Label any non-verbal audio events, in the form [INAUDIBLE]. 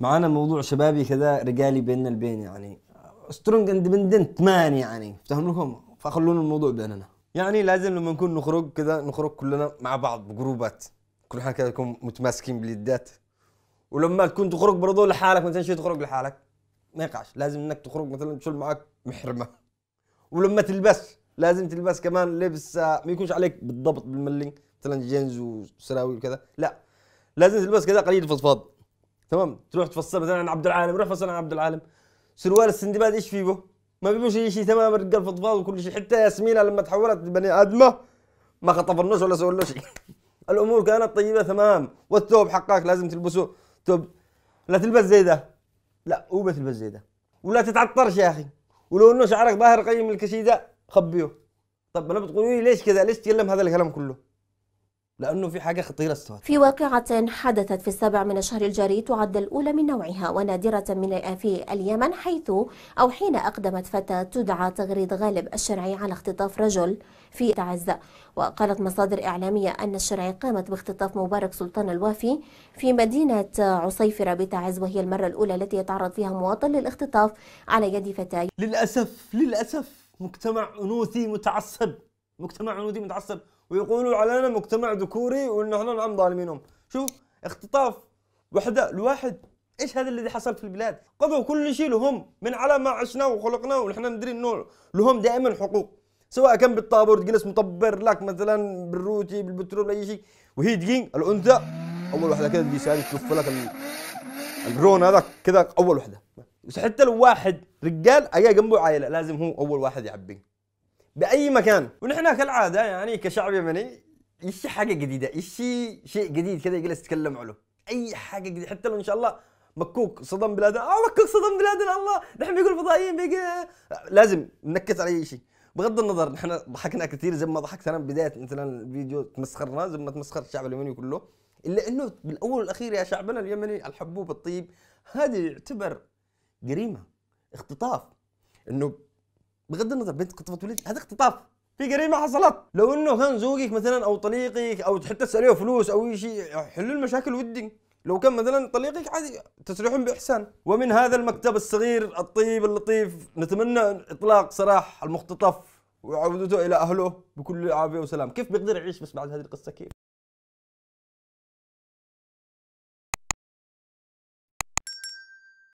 معانا موضوع شبابي كذا رجالي بيننا البين يعني سترونج اندبندنت مان يعني افتهم لكم فخلونا الموضوع بيننا يعني لازم لما نكون نخرج كذا نخرج كلنا مع بعض بجروبات كل حاجه كذا نكون متماسكين باليدات ولما تكون تخرج برضه لحالك مثلا شيء تخرج لحالك ما يقعش لازم انك تخرج مثلا تشيل معك محرمه ولما تلبس لازم تلبس كمان لبس آه، ما يكونش عليك بالضبط بالملين مثلا جينز وسراوي وكذا لا لازم تلبس كذا قليل فضفاض تمام تروح تفصل مثلا عن عبد العالم روح فصل عن عبد العالم سروال السندباد ايش فيه ما فيه شيء شيء تمام رجال فضفاض وكل شيء حتى ياسمينة لما تحولت لبني ادمه ما النص ولا له شيء [LAUGHS] الامور كانت طيبه تمام والثوب حقك لازم تلبسه ثوب لا تلبس زي ده لا هو بتلبس تلبس زي ده ولا تتعطرش يا اخي ولو انه شعرك ظاهر قيم الكشي ده خبيه طب انا بتقولوا لي ليش كذا ليش تكلم هذا الكلام كله لأنه في حاجة خطيرة استوت في واقعة حدثت في السابع من الشهر الجاري تعد الأولى من نوعها ونادرة من في اليمن حيث أو حين أقدمت فتاة تدعى تغريد غالب الشرعي على اختطاف رجل في تعز وقالت مصادر إعلامية أن الشرعي قامت باختطاف مبارك سلطان الوافي في مدينة عصيفرة بتعز وهي المرة الأولى التي يتعرض فيها مواطن للاختطاف على يد فتاة للأسف للأسف مجتمع أنوثي متعصب مجتمع عنودي متعصب ويقولوا علينا مجتمع ذكوري وان احنا نعم ظالمينهم شوف اختطاف وحده لواحد ايش هذا الذي حصل في البلاد قضوا كل شيء لهم من على ما عشناه وخلقناه ونحن ندري انه لهم دائما حقوق سواء كان بالطابور تجلس مطبر لك مثلا بالروتي بالبترول باي شيء وهي دقيق الانثى اول واحده كذا تجي سالي تلف لك الرون هذاك كذا اول واحده حتى لو واحد رجال اجا جنبه عائله لازم هو اول واحد يعبي باي مكان ونحن كالعاده يعني كشعب يمني يشي حاجه جديده يشي شيء جديد كذا يجلس يتكلم عنه اي حاجه جديده حتى لو ان شاء الله مكوك صدم بلادنا اه مكوك صدم بلادنا الله نحن بيقول فضائيين بيجي لازم ننكت على اي شيء بغض النظر نحن ضحكنا كثير زي ما ضحكت انا بدايه مثلا الفيديو تمسخرنا زي ما تمسخر الشعب اليمني كله الا انه بالاول والاخير يا شعبنا اليمني الحبوب الطيب هذا يعتبر جريمه اختطاف انه بغض النظر بنت اختطفت ولد هذا اختطاف في جريمه حصلت لو انه كان زوجك مثلا او طليقك او حتى تساليه فلوس او شيء حلوا المشاكل ودي لو كان مثلا طليقك عادي تسريحهم باحسان ومن هذا المكتب الصغير الطيب اللطيف نتمنى اطلاق سراح المختطف وعودته الى اهله بكل عافيه وسلام كيف بيقدر يعيش بس بعد هذه القصه كيف